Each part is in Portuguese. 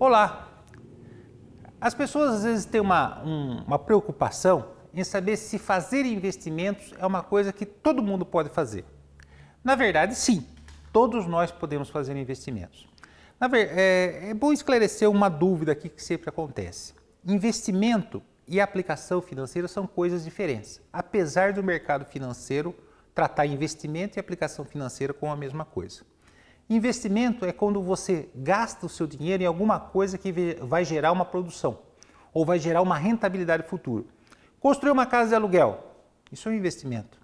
Olá! As pessoas às vezes têm uma, um, uma preocupação em saber se fazer investimentos é uma coisa que todo mundo pode fazer. Na verdade, sim, todos nós podemos fazer investimentos. é, é bom esclarecer uma dúvida aqui que sempre acontece. Investimento e aplicação financeira são coisas diferentes, apesar do mercado financeiro tratar investimento e aplicação financeira como a mesma coisa. Investimento é quando você gasta o seu dinheiro em alguma coisa que vai gerar uma produção ou vai gerar uma rentabilidade futura. Construir uma casa de aluguel, isso é um investimento.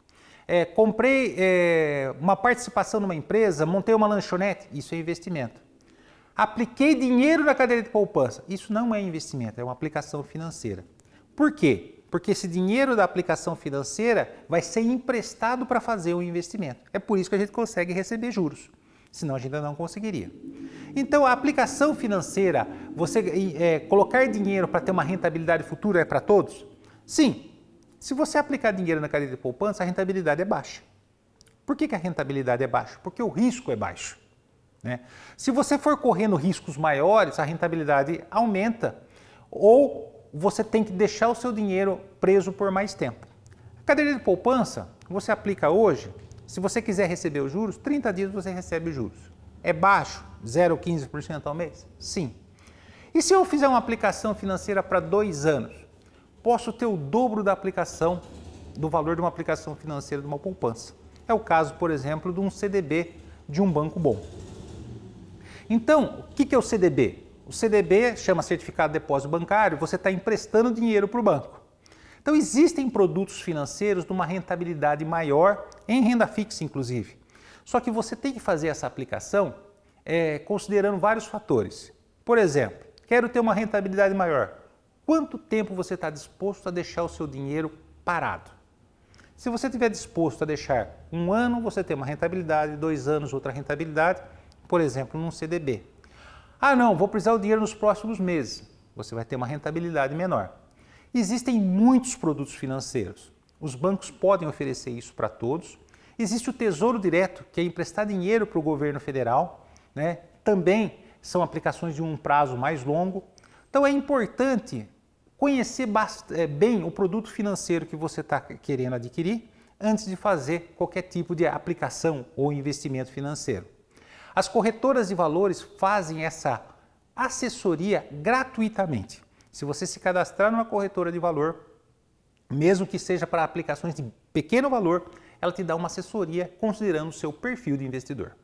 É, comprei é, uma participação numa empresa, montei uma lanchonete, isso é investimento. Apliquei dinheiro na cadeira de poupança, isso não é investimento, é uma aplicação financeira. Por quê? Porque esse dinheiro da aplicação financeira vai ser emprestado para fazer o um investimento. É por isso que a gente consegue receber juros senão a gente ainda não conseguiria. Então, a aplicação financeira, você é, colocar dinheiro para ter uma rentabilidade futura é para todos? Sim. Se você aplicar dinheiro na cadeia de poupança, a rentabilidade é baixa. Por que, que a rentabilidade é baixa? Porque o risco é baixo. Né? Se você for correndo riscos maiores, a rentabilidade aumenta ou você tem que deixar o seu dinheiro preso por mais tempo. A cadeia de poupança, você aplica hoje, se você quiser receber os juros, 30 dias você recebe os juros. É baixo, 0,15% ao mês? Sim. E se eu fizer uma aplicação financeira para dois anos, posso ter o dobro da aplicação, do valor de uma aplicação financeira de uma poupança. É o caso, por exemplo, de um CDB de um banco bom. Então, o que é o CDB? O CDB chama certificado de depósito bancário, você está emprestando dinheiro para o banco. Então, existem produtos financeiros de uma rentabilidade maior, em renda fixa inclusive. Só que você tem que fazer essa aplicação é, considerando vários fatores. Por exemplo, quero ter uma rentabilidade maior. Quanto tempo você está disposto a deixar o seu dinheiro parado? Se você estiver disposto a deixar um ano, você tem uma rentabilidade, dois anos, outra rentabilidade, por exemplo, num CDB. Ah, não, vou precisar do dinheiro nos próximos meses. Você vai ter uma rentabilidade menor. Existem muitos produtos financeiros. Os bancos podem oferecer isso para todos. Existe o Tesouro Direto, que é emprestar dinheiro para o governo federal. Né? Também são aplicações de um prazo mais longo. Então é importante conhecer eh, bem o produto financeiro que você está querendo adquirir antes de fazer qualquer tipo de aplicação ou investimento financeiro. As corretoras de valores fazem essa assessoria gratuitamente. Se você se cadastrar numa corretora de valor, mesmo que seja para aplicações de pequeno valor, ela te dá uma assessoria considerando o seu perfil de investidor.